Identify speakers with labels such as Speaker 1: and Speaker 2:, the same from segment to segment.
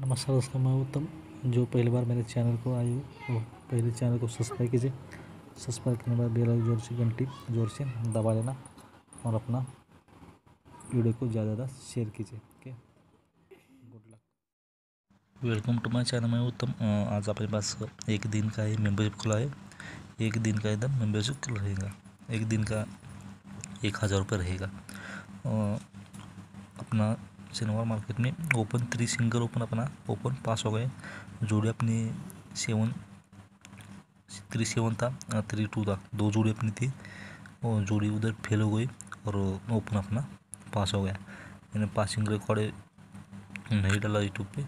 Speaker 1: नमस्कार दोस्तों मैं उत्तम जो पहली बार मेरे चैनल को आई हो
Speaker 2: वो पहले चैनल को सब्सक्राइब कीजिए सब्सक्राइब करने के बाद बेल जोर से घंटी जोर से दबा लेना और अपना वीडियो को ज़्यादा ज़्यादा शेयर कीजिए
Speaker 1: okay good
Speaker 3: luck welcome to my channel मैं उत्तम आज आपके पास एक दिन का ही मेम्बरशिप खुला है एक दिन का एकदम मेम्बरशिप रहेगा एक दिन का एक हज़ार रुपये रहेगा अपना सिनेमा मार्केट में ओपन थ्री सिंगल ओपन अपना ओपन पास हो गए जोड़े अपने सेवन थ्री सेवन था थ्री टू था दो जोड़ी अपनी थी और जोड़ी उधर फेल हो गई और ओपन अपना पास हो गया मैंने पासिंग रिकॉर्ड नहीं डाला यूट्यूब पे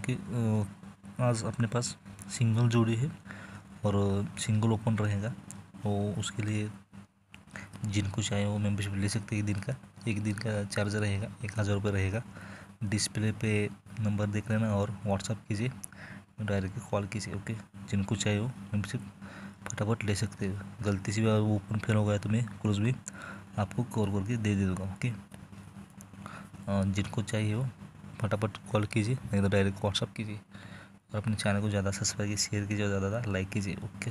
Speaker 3: क्योंकि आज अपने पास सिंगल जोड़ी है और सिंगल ओपन रहेगा और तो उसके लिए जिनको चाहे वो मेम्बरशिप ले सकते हैं एक दिन का एक दिन का चार्ज रहेगा एक हज़ार रुपये रहेगा डिस्प्ले पे नंबर देख लेना और व्हाट्सअप कीजिए डायरेक्ट कॉल कीजिए ओके जिनको चाहिए वो मेम्बरशिप फटाफट ले सकते हो गलती से भी अगर ओपन फेल हो गया तो मैं क्लोज भी आपको कॉल करके दे दे दूँगा ओके जिनको चाहिए वो फटाफट कॉल कीजिए नहीं तो डायरेक्ट व्हाट्सअप कीजिए और अपने चैनल को ज़्यादा सब्सक्राइब कीजिए शेयर कीजिए और ज़्यादा लाइक कीजिए ओके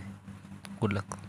Speaker 3: गुड लक